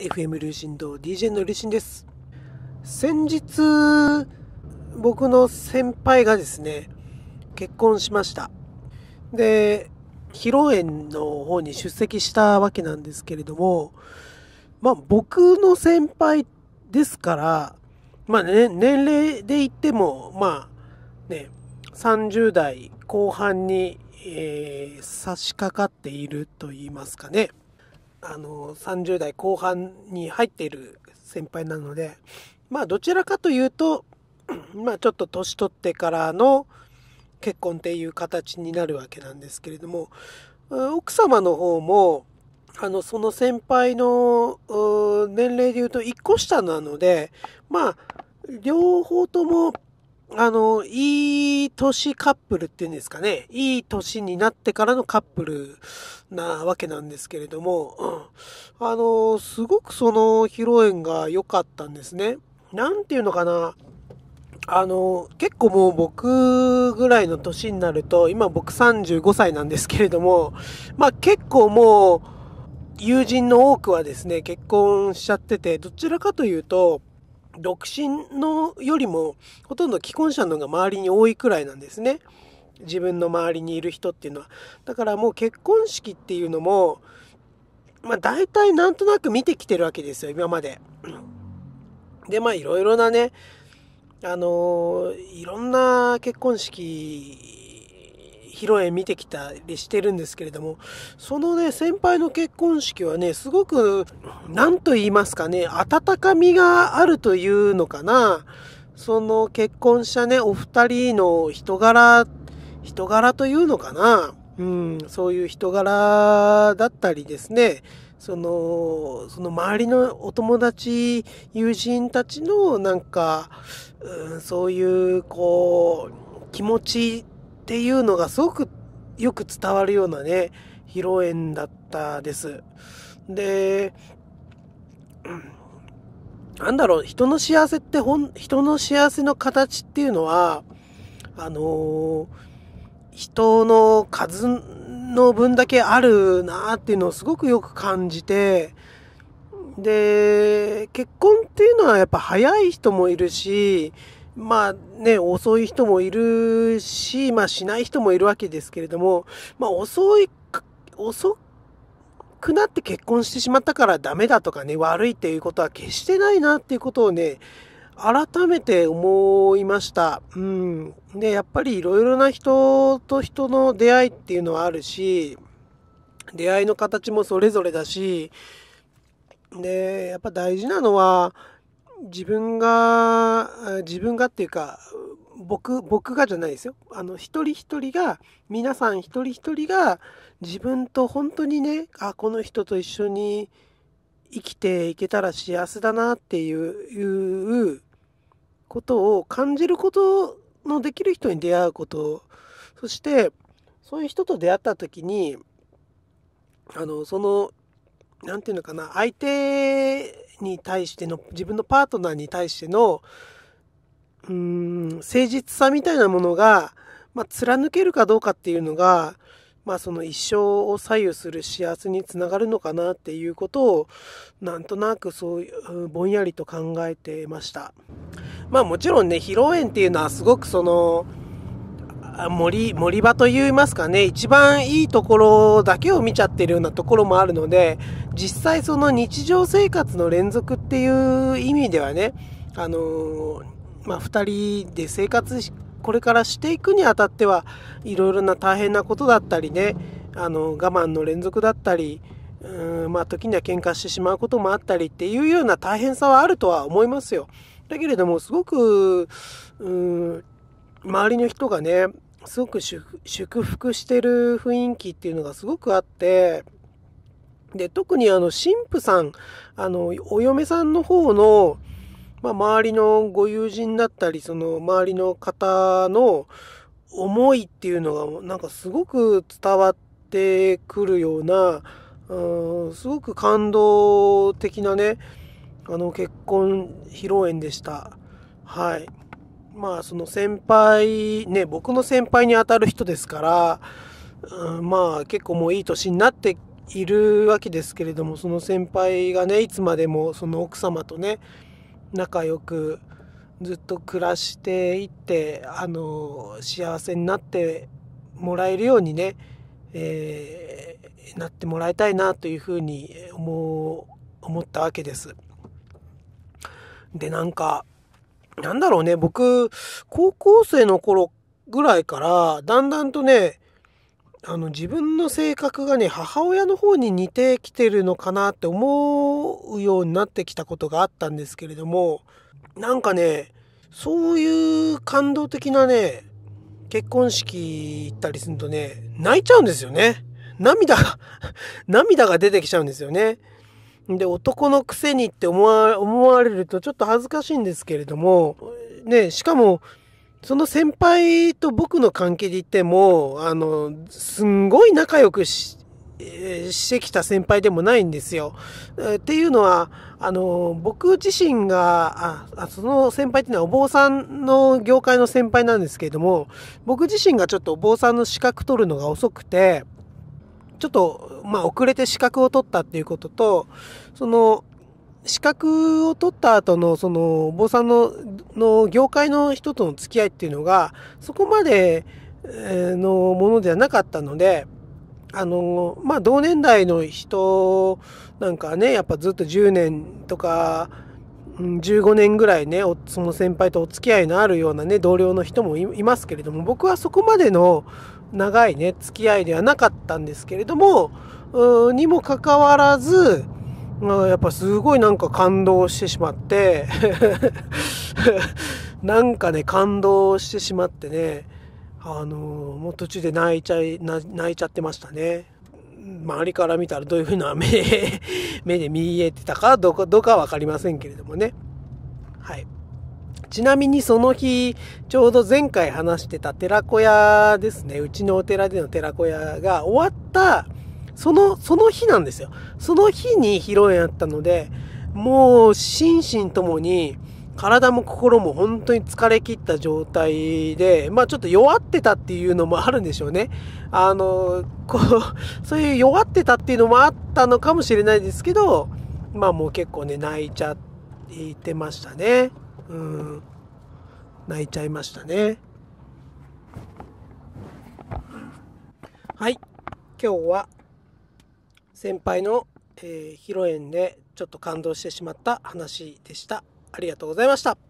FM ルーシンド DJ のルーシンです先日僕の先輩がですね結婚しましたで披露宴の方に出席したわけなんですけれどもまあ僕の先輩ですからまあね年齢で言ってもまあね30代後半に、えー、差し掛かっていると言いますかねあの、30代後半に入っている先輩なので、まあ、どちらかというと、まあ、ちょっと年取ってからの結婚っていう形になるわけなんですけれども、奥様の方も、あの、その先輩の年齢で言うと1個下なので、まあ、両方ともあの、いい年カップルっていうんですかね。いい年になってからのカップルなわけなんですけれども、うん、あの、すごくその披露宴が良かったんですね。なんていうのかな。あの、結構もう僕ぐらいの年になると、今僕35歳なんですけれども、まあ結構もう、友人の多くはですね、結婚しちゃってて、どちらかというと、独身のよりもほとんど既婚者の方が周りに多いくらいなんですね。自分の周りにいる人っていうのは。だからもう結婚式っていうのも、まあ大体なんとなく見てきてるわけですよ、今まで。で、まあいろいろなね、あのいろんな結婚式披露宴見てきたりしてるんですけれども、そのね、先輩の結婚式はね、すごく、なんと言いますかね、温かみがあるというのかな。その結婚したね、お二人の人柄、人柄というのかな。うん、そういう人柄だったりですね、その、その周りのお友達、友人たちのなんか、うん、そういう、こう、気持ちっていうのがすごくよく伝わるようなね、披露宴だったです。で、なんだろう、人の幸せってほん、人の幸せの形っていうのは、あのー、人の数の分だけあるなっていうのをすごくよく感じて、で、結婚っていうのはやっぱ早い人もいるし、まあね、遅い人もいるし、まあしない人もいるわけですけれども、まあ遅い、遅くなって結婚してしまったからダメだとかね、悪いっていうことは決してないなっていうことをね、改めて思いました。うん。で、やっぱりいろいろな人と人の出会いっていうのはあるし、出会いの形もそれぞれだし、で、やっぱ大事なのは、自分が、自分がっていうか、僕、僕がじゃないですよ。あの、一人一人が、皆さん一人一人が、自分と本当にね、あ、この人と一緒に生きていけたら幸せだなっていう、いうことを感じることのできる人に出会うこと、そして、そういう人と出会った時に、あの、その何て言うのかな、相手に対しての、自分のパートナーに対しての、うーん、誠実さみたいなものが、まあ、貫けるかどうかっていうのが、まあ、その一生を左右する幸せにつながるのかなっていうことをなんとなくそういうぼんやりと考えてましたまあもちろんね披露宴っていうのはすごくその森森場といいますかね一番いいところだけを見ちゃってるようなところもあるので実際その日常生活の連続っていう意味ではねあのまあ、2人で生活これからしていくにあたってはいろいろな大変なことだったりねあの我慢の連続だったりうんまあ時には喧嘩してしまうこともあったりっていうような大変さはあるとは思いますよ。だけれどもすごくうん周りの人がねすごく祝福してる雰囲気っていうのがすごくあって、で、特にあの、神父さん、あの、お嫁さんの方の、まあ、周りのご友人だったり、その、周りの方の思いっていうのが、なんかすごく伝わってくるような、うん、すごく感動的なね、あの、結婚披露宴でした。はい。まあその先輩、ね、僕の先輩にあたる人ですから、うん、まあ結構もういい年になっているわけですけれども、その先輩がね、いつまでもその奥様とね、仲良くずっと暮らしていって、あの、幸せになってもらえるようにね、えー、なってもらいたいなというふうに思思ったわけです。で、なんか、なんだろうね、僕、高校生の頃ぐらいから、だんだんとね、あの、自分の性格がね、母親の方に似てきてるのかなって思うようになってきたことがあったんですけれども、なんかね、そういう感動的なね、結婚式行ったりするとね、泣いちゃうんですよね。涙が 涙が出てきちゃうんですよね。で、男のくせにって思わ思われるとちょっと恥ずかしいんですけれども、ね、しかも、その先輩と僕の関係で言っても、あの、すんごい仲良くし、してきた先輩でもないんですよ。っていうのは、あの、僕自身が、あその先輩っていうのはお坊さんの業界の先輩なんですけれども、僕自身がちょっとお坊さんの資格取るのが遅くて、ちょっと、まあ、遅れて資格を取ったっていうことと、その、資格を取った後の、その、お坊さんの、の業界の人との付き合いっていうのが、そこまで、のものではなかったので、あの、まあ、同年代の人なんかね、やっぱずっと10年とか、15年ぐらいね、その先輩とお付き合いのあるようなね、同僚の人もいますけれども、僕はそこまでの長いね、付き合いではなかったんですけれども、にもかかわらず、やっぱすごいなんか感動してしまって なんかね、感動してしまってね、あのもう途中で泣いちゃい、泣いちゃってましたね。周りから見たらどういうふうな目目で見えてたかどうかどうか分かりませんけれどもね。はい。ちなみにその日、ちょうど前回話してた寺子屋ですね。うちのお寺での寺子屋が終わった、その、その日なんですよ。その日に披露宴あったので、もう、心身ともに、体も心も本当に疲れ切った状態で、まあちょっと弱ってたっていうのもあるんでしょうね。あの、こう、そういう弱ってたっていうのもあったのかもしれないですけど、まあもう結構ね、泣いちゃってましたね。うん。泣いちゃいましたね。はい。今日は、先輩の、えー、披露宴でちょっと感動してしまった話でした。ありがとうございました。